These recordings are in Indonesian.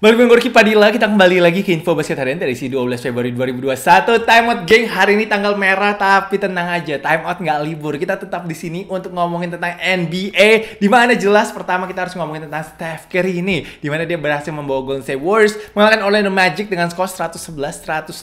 gue Gorky Padilla, kita kembali lagi ke info basket harian dari si 12 Februari 2021. Time out geng, hari ini tanggal merah tapi tenang aja, time out nggak libur. Kita tetap di sini untuk ngomongin tentang NBA, Dimana jelas pertama kita harus ngomongin tentang Steph Curry ini, Dimana dia berhasil membawa Golden State Warriors mengalahkan Orlando Magic dengan skor 111-105.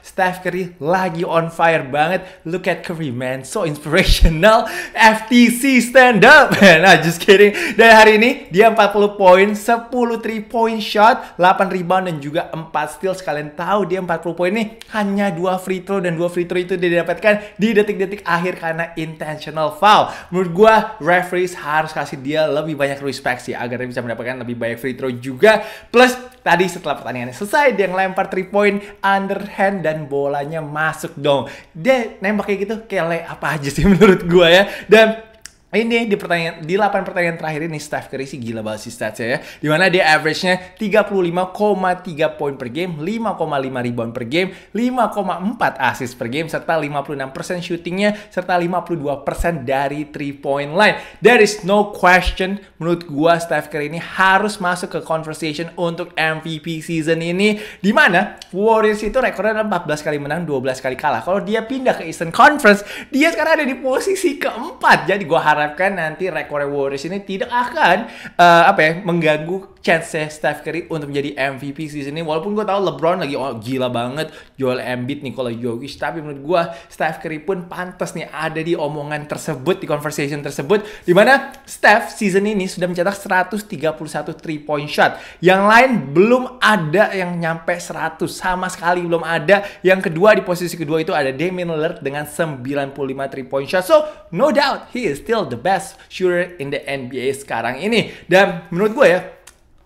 Steph Curry lagi on fire banget. Look at Curry man, so inspirational. FTC stand up. nah, just kidding. Dan hari ini dia 40 poin, 10 3 point shot 4, 8 rebound dan juga 4 steal sekalian tahu dia 40 poin nih hanya 2 free throw dan 2 free throw itu dia dapatkan di detik-detik akhir karena intentional foul. Menurut gua referees harus kasih dia lebih banyak respect sih agar dia bisa mendapatkan lebih banyak free throw juga. Plus tadi setelah pertandingannya selesai dia ngelempar 3 point underhand dan bolanya masuk dong. Dia nembak kayak gitu kayak apa aja sih menurut gua ya. Dan ini di pertanyaan di 8 pertanyaan terakhir ini Steph Curry sih gila banget sih statsnya ya. Dimana dia average-nya 35,3 poin per game, 5,5 rebound per game, 5,4 assist per game, serta 56% shootingnya, serta 52% dari 3 point line. There is no question menurut gua Steph Curry ini harus masuk ke conversation untuk MVP season ini. Dimana Warriors itu rekornya 14 kali menang, 12 kali kalah. Kalau dia pindah ke Eastern Conference, dia sekarang ada di posisi keempat. Jadi gua harap mengharapkan nanti rekor Warriors ini tidak akan uh, apa ya mengganggu chance Steph Curry untuk menjadi MVP season ini. Walaupun gue tahu LeBron lagi oh, gila banget, Joel Embiid, Nikola Jokic, tapi menurut gue Steph Curry pun pantas nih ada di omongan tersebut di conversation tersebut di mana Steph season ini sudah mencetak 131 three point shot. Yang lain belum ada yang nyampe 100 sama sekali belum ada. Yang kedua di posisi kedua itu ada Damian Lillard dengan 95 three point shot. So, no doubt he is still the best shooter in the NBA sekarang ini. Dan menurut gue ya,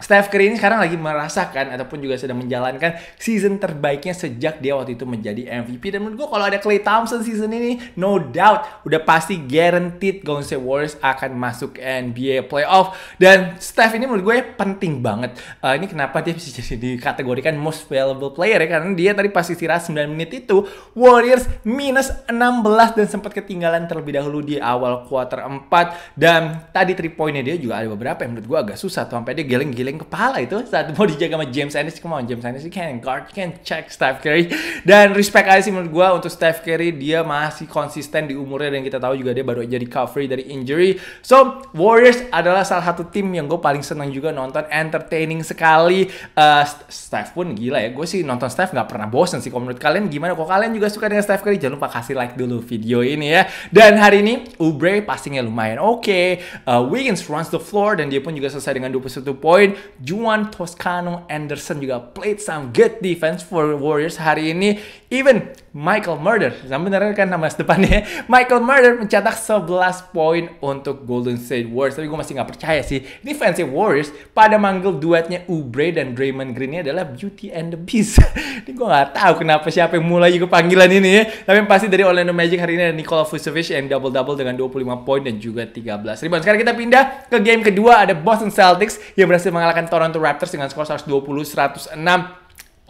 Steph Curry ini sekarang lagi merasakan ataupun juga sedang menjalankan season terbaiknya sejak dia waktu itu menjadi MVP dan menurut gue kalau ada Clay Thompson season ini no doubt udah pasti guaranteed Golden State Warriors akan masuk NBA playoff dan Steph ini menurut gue penting banget uh, ini kenapa dia bisa jadi dikategorikan most valuable player ya karena dia tadi pas istirahat 9 menit itu Warriors minus 16 dan sempat ketinggalan terlebih dahulu di awal quarter 4 dan tadi 3 poinnya dia juga ada beberapa yang menurut gue agak susah sampai dia geleng-geleng geleng kepala itu saat mau dijaga sama James Ennis. Come on, James Ennis, you can guard, you can check Steph Curry. Dan respect aja sih menurut gue untuk Steph Curry, dia masih konsisten di umurnya dan kita tahu juga dia baru jadi recovery dari injury. So, Warriors adalah salah satu tim yang gue paling senang juga nonton, entertaining sekali. Uh, Steph pun gila ya, gue sih nonton Steph gak pernah bosen sih. Kalau menurut kalian gimana? Kalau kalian juga suka dengan Steph Curry, jangan lupa kasih like dulu video ini ya. Dan hari ini, Ubre passingnya lumayan oke, okay. uh, eh, Wiggins runs the floor, dan dia pun juga selesai dengan 21 poin. Juan Toscano Anderson juga played some good defense for Warriors hari ini. Even Michael Murder, sebenarnya kan nama depannya Michael Murder mencetak 11 poin untuk Golden State Warriors. Tapi gue masih nggak percaya sih, defensive Warriors pada manggil duetnya Ubre dan Draymond Green ini adalah Beauty and the Beast. ini gue nggak tahu kenapa siapa yang mulai juga panggilan ini ya. Tapi yang pasti dari Orlando Magic hari ini ada Nikola Vucevic yang double-double dengan 25 poin dan juga 13 rebound. Sekarang kita pindah ke game kedua ada Boston Celtics yang berhasil mengalahkan Toronto Raptors dengan skor 120-106.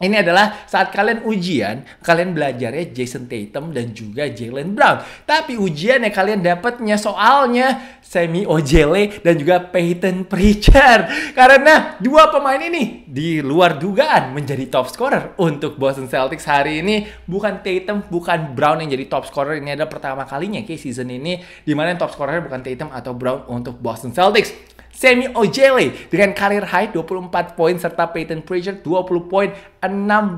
Ini adalah saat kalian ujian, kalian belajarnya Jason Tatum dan juga Jalen Brown. Tapi ujian ujiannya kalian dapatnya soalnya Semi Ojele dan juga Peyton Preacher. Karena dua pemain ini di luar dugaan menjadi top scorer untuk Boston Celtics hari ini. Bukan Tatum, bukan Brown yang jadi top scorer. Ini adalah pertama kalinya kayak season ini Dimana mana top scorer bukan Tatum atau Brown untuk Boston Celtics. Semi Ojele dengan karir high 24 poin serta Peyton Pritchard 20 poin 6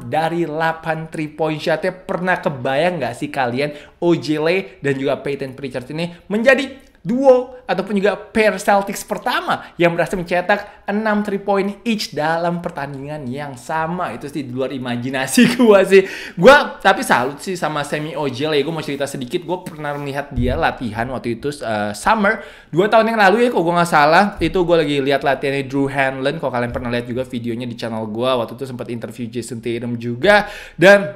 dari 8 3 point shotnya pernah kebayang nggak sih kalian Ojele dan juga Peyton Pritchard ini menjadi duo ataupun juga pair Celtics pertama yang berhasil mencetak 6 3 point each dalam pertandingan yang sama. Itu sih di luar imajinasi gue sih. Gue tapi salut sih sama Semi Ojel ya. Gue mau cerita sedikit. Gue pernah melihat dia latihan waktu itu uh, summer. Dua tahun yang lalu ya kalau gue nggak salah. Itu gue lagi lihat latihannya Drew Hanlon. kok kalian pernah lihat juga videonya di channel gue. Waktu itu sempat interview Jason Tatum juga. Dan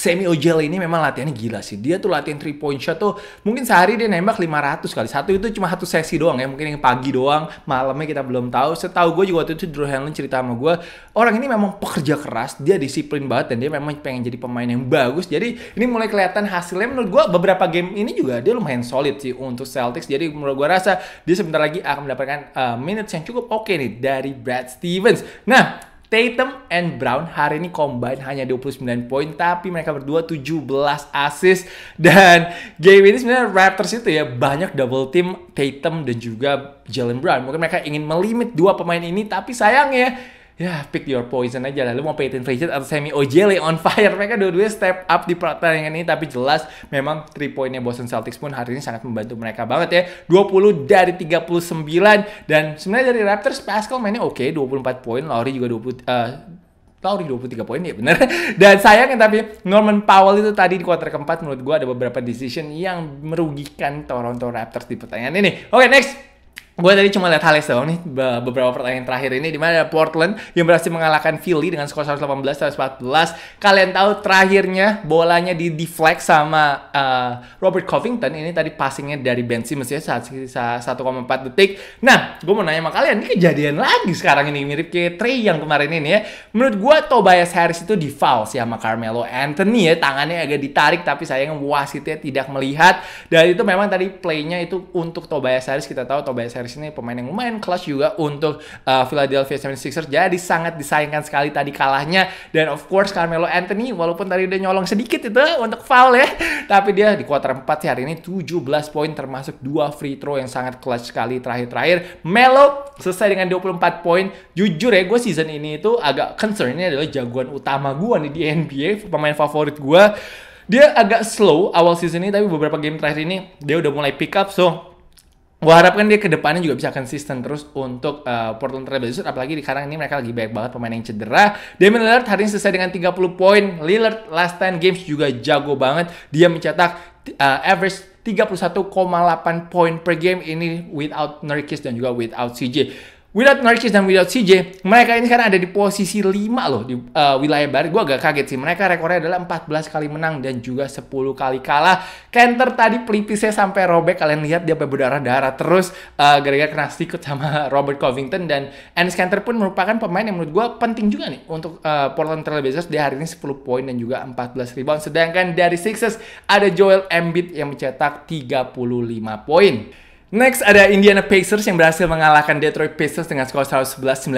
Semi Ojel ini memang latihannya gila sih. Dia tuh latihan 3 point shot tuh mungkin sehari dia nembak 500 kali. Satu itu cuma satu sesi doang ya. Mungkin yang pagi doang, malamnya kita belum tahu. Setahu gue juga waktu itu Drew Hanlon cerita sama gue, orang ini memang pekerja keras, dia disiplin banget dan dia memang pengen jadi pemain yang bagus. Jadi ini mulai kelihatan hasilnya menurut gue beberapa game ini juga dia lumayan solid sih untuk Celtics. Jadi menurut gue rasa dia sebentar lagi akan mendapatkan uh, minutes yang cukup oke okay nih dari Brad Stevens. Nah, Tatum and Brown hari ini combine hanya 29 poin tapi mereka berdua 17 assist dan game ini sebenarnya Raptors itu ya banyak double team Tatum dan juga Jalen Brown. Mungkin mereka ingin melimit dua pemain ini tapi sayang ya ya pick your poison aja lah. Lu mau Peyton Pritchard atau Semi Ojele on fire. Mereka dua-duanya step up di pertandingan ini. Tapi jelas memang 3 poinnya Boston Celtics pun hari ini sangat membantu mereka banget ya. 20 dari 39. Dan sebenarnya dari Raptors Pascal mainnya oke. Okay, 24 poin. Lowry juga 20... Uh, eh, Lowry 23 poin ya bener Dan sayangnya tapi Norman Powell itu tadi di kuarter keempat menurut gue ada beberapa decision yang merugikan Toronto Raptors di pertandingan ini Oke okay, next Gue tadi cuma lihat halis doang nih beberapa pertanyaan terakhir ini di mana ada Portland yang berhasil mengalahkan Philly dengan skor 118-114. Kalian tahu terakhirnya bolanya di deflect sama uh, Robert Covington. Ini tadi passingnya dari Ben Simmons ya saat sisa 1,4 detik. Nah, gue mau nanya sama kalian, ini kejadian lagi sekarang ini mirip kayak Trey yang kemarin ini ya. Menurut gue Tobias Harris itu di foul sih sama Carmelo Anthony ya. Tangannya agak ditarik tapi sayangnya wasitnya tidak melihat. Dan itu memang tadi playnya itu untuk Tobias Harris. Kita tahu Tobias Harris Giannis ini pemain yang lumayan clutch juga untuk uh, Philadelphia 76ers. Jadi sangat disayangkan sekali tadi kalahnya. Dan of course Carmelo Anthony walaupun tadi udah nyolong sedikit itu untuk foul ya. Tapi dia di kuarter 4 sih hari ini 17 poin termasuk dua free throw yang sangat clutch sekali terakhir-terakhir. Melo selesai dengan 24 poin. Jujur ya gue season ini itu agak concernnya adalah jagoan utama gue nih di NBA. Pemain favorit gue dia agak slow awal season ini tapi beberapa game terakhir ini dia udah mulai pick up so gue harapkan dia kedepannya juga bisa konsisten terus untuk uh, Portland Trailblazers apalagi di sekarang ini mereka lagi banyak banget pemain yang cedera Damian Lillard hari ini selesai dengan 30 poin Lillard last 10 games juga jago banget dia mencetak uh, average 31,8 poin per game ini without Nurkic dan juga without CJ Without Nurkic dan without CJ, mereka ini kan ada di posisi 5 loh di uh, wilayah barat. Gue agak kaget sih. Mereka rekornya adalah 14 kali menang dan juga 10 kali kalah. Kenter tadi pelipisnya sampai robek. Kalian lihat dia berdarah-darah terus uh, gara-gara kena sedikit sama Robert Covington dan Ennis Kenter pun merupakan pemain yang menurut gue penting juga nih untuk uh, Portland Trail Blazers. Dia hari ini 10 poin dan juga 14 rebound. Sedangkan dari Sixers ada Joel Embiid yang mencetak 35 poin. Next ada Indiana Pacers yang berhasil mengalahkan Detroit Pacers dengan skor 111-95.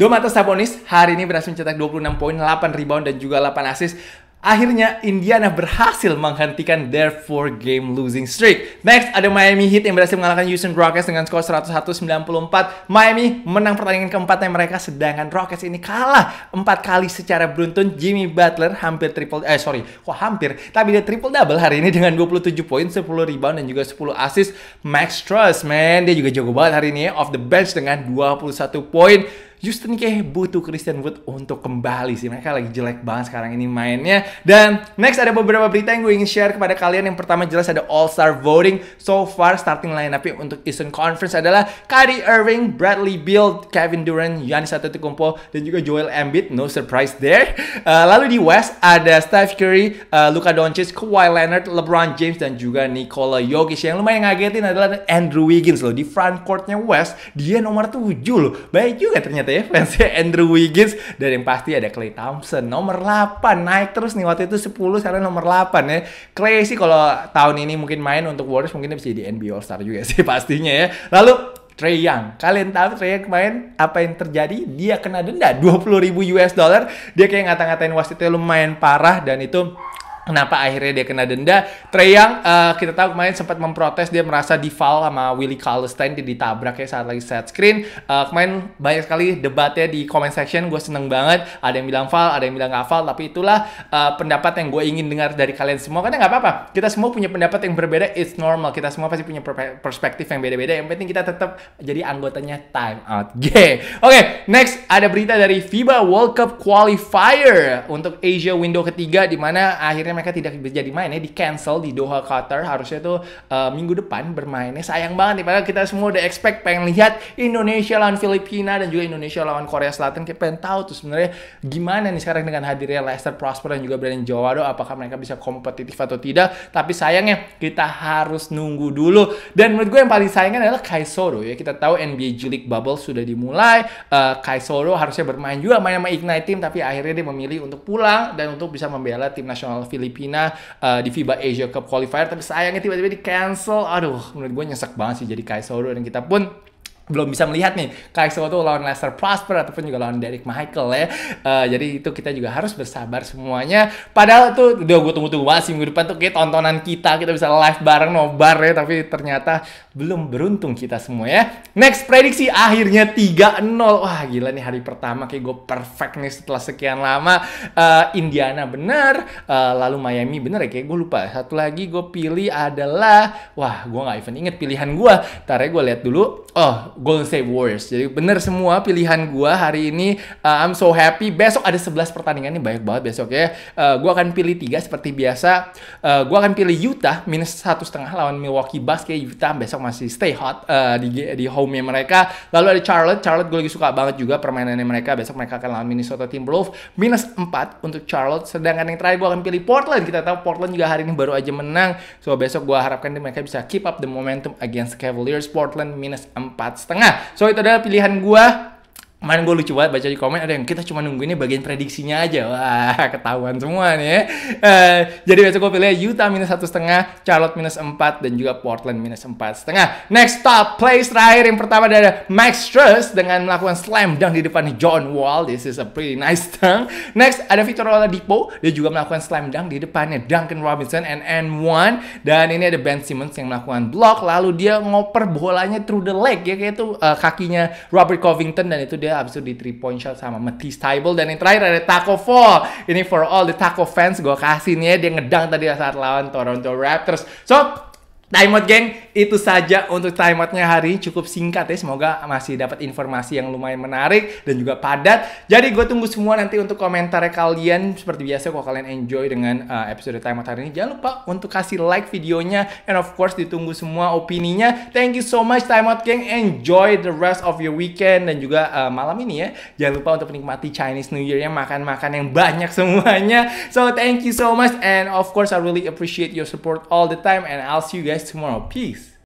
Domantas Sabonis hari ini berhasil mencetak 26 poin, 8 rebound dan juga 8 assist Akhirnya Indiana berhasil menghentikan their four game losing streak. Next ada Miami Heat yang berhasil mengalahkan Houston Rockets dengan skor 101-94. Miami menang pertandingan keempatnya mereka sedangkan Rockets ini kalah empat kali secara beruntun. Jimmy Butler hampir triple eh sorry, kok hampir tapi dia triple double hari ini dengan 27 poin, 10 rebound dan juga 10 assist. Max Truss man, dia juga jago banget hari ini ya, off the bench dengan 21 poin. Justin kayak butuh Christian Wood untuk kembali sih. Mereka lagi jelek banget sekarang ini mainnya. Dan next ada beberapa berita yang gue ingin share kepada kalian. Yang pertama jelas ada All-Star Voting. So far starting line up untuk Eastern Conference adalah Kyrie Irving, Bradley Beal, Kevin Durant, Giannis Antetokounmpo, dan juga Joel Embiid. No surprise there. Uh, lalu di West ada Steph Curry, uh, Luka Doncic, Kawhi Leonard, LeBron James, dan juga Nikola Jokic. Yang lumayan ngagetin adalah Andrew Wiggins loh. Di front courtnya West, dia nomor 7 loh. Baik juga ternyata katanya fansnya Andrew Wiggins dan yang pasti ada Clay Thompson nomor 8 naik terus nih waktu itu 10 sekarang nomor 8 ya Clay sih kalau tahun ini mungkin main untuk Warriors mungkin dia bisa jadi NBA All Star juga sih pastinya ya lalu Trey Young. Kalian tahu Trey Young kemarin apa yang terjadi? Dia kena denda 20 ribu US dollar. Dia kayak ngata-ngatain wasitnya lumayan parah dan itu Kenapa akhirnya dia kena denda? Trey Young uh, kita tahu kemarin sempat memprotes dia merasa default sama Willie cauley dia ditabrak ya saat lagi set screen. Uh, kemarin banyak sekali debatnya di comment section gue seneng banget. Ada yang bilang fal, ada yang bilang gak Tapi itulah uh, pendapat yang gue ingin dengar dari kalian semua. Karena nggak apa-apa. Kita semua punya pendapat yang berbeda. It's normal. Kita semua pasti punya perspektif yang beda-beda. Yang penting kita tetap jadi anggotanya time out. Oke, okay, next ada berita dari FIBA World Cup Qualifier untuk Asia Window ketiga di mana akhirnya mereka tidak jadi main ya di cancel di Doha Qatar harusnya tuh uh, minggu depan bermainnya sayang banget nih padahal kita semua udah expect pengen lihat Indonesia lawan Filipina dan juga Indonesia lawan Korea Selatan kita pengen tahu tuh sebenarnya gimana nih sekarang dengan hadirnya Leicester Prosper dan juga Brandon Jawado apakah mereka bisa kompetitif atau tidak tapi sayangnya kita harus nunggu dulu dan menurut gue yang paling sayangnya adalah Kaisoro ya kita tahu NBA G League bubble sudah dimulai uh, eh, Kaisoro harusnya bermain juga main sama Ignite Team tapi akhirnya dia memilih untuk pulang dan untuk bisa membela tim nasional Filipina Filipina uh, di FIBA Asia Cup qualifier tapi sayangnya tiba-tiba di cancel. Aduh, menurut gue nyesek banget sih jadi Kaisoro dan kita pun belum bisa melihat nih kayak sesuatu lawan Lester Prosper ataupun juga lawan Derek Michael ya. Uh, jadi itu kita juga harus bersabar semuanya. Padahal tuh udah gue tunggu-tunggu banget sih minggu depan tuh kayak tontonan kita kita bisa live bareng nobar ya tapi ternyata belum beruntung kita semua ya. Next prediksi akhirnya 3-0. Wah gila nih hari pertama kayak gue perfect nih setelah sekian lama uh, Indiana bener uh, lalu Miami bener ya kayak gue lupa. Satu lagi gue pilih adalah wah gue nggak even inget pilihan gue. tarik ya gue lihat dulu. Oh Golden State Warriors. Jadi bener semua pilihan gue hari ini. Uh, I'm so happy. Besok ada 11 pertandingan ini banyak banget besok ya. Uh, gue akan pilih tiga seperti biasa. Uh, gue akan pilih Utah minus satu setengah lawan Milwaukee Bucks. Kayak Utah besok masih stay hot uh, di di home-nya mereka. Lalu ada Charlotte. Charlotte gue lagi suka banget juga permainannya mereka. Besok mereka akan lawan Minnesota Timberwolves minus empat untuk Charlotte. Sedangkan yang terakhir gue akan pilih Portland. Kita tahu Portland juga hari ini baru aja menang. So besok gue harapkan mereka bisa keep up the momentum against Cavaliers. Portland minus empat setengah so itu adalah pilihan gua Kemarin gue lucu banget baca di komen ada yang kita cuma nungguinnya bagian prediksinya aja. Wah, ketahuan semua nih ya. Uh, jadi besok gue pilih Utah minus satu setengah, Charlotte minus empat, dan juga Portland minus empat setengah. Next top place terakhir yang pertama ada Max Truss dengan melakukan slam dunk di depan John Wall. This is a pretty nice dunk. Next ada Victor Oladipo, dia juga melakukan slam dunk di depannya Duncan Robinson and N1. Dan ini ada Ben Simmons yang melakukan block, lalu dia ngoper bolanya through the leg ya kayak itu uh, kakinya Robert Covington dan itu dia juga abis itu di three point shot sama Matisse table dan yang terakhir ada Taco Fall ini for all the Taco fans gue kasih nih ya dia ngedang tadi saat lawan Toronto Raptors so Timeout, out geng, itu saja untuk Timeoutnya hari ini cukup singkat ya. Semoga masih dapat informasi yang lumayan menarik dan juga padat. Jadi gue tunggu semua nanti untuk komentar kalian. Seperti biasa kalau kalian enjoy dengan uh, episode Timeout hari ini, jangan lupa untuk kasih like videonya and of course ditunggu semua opininya. Thank you so much Timeout out geng. Enjoy the rest of your weekend dan juga uh, malam ini ya. Jangan lupa untuk menikmati Chinese New year yang makan-makan yang banyak semuanya. So thank you so much and of course I really appreciate your support all the time and I'll see you guys tomorrow. Peace.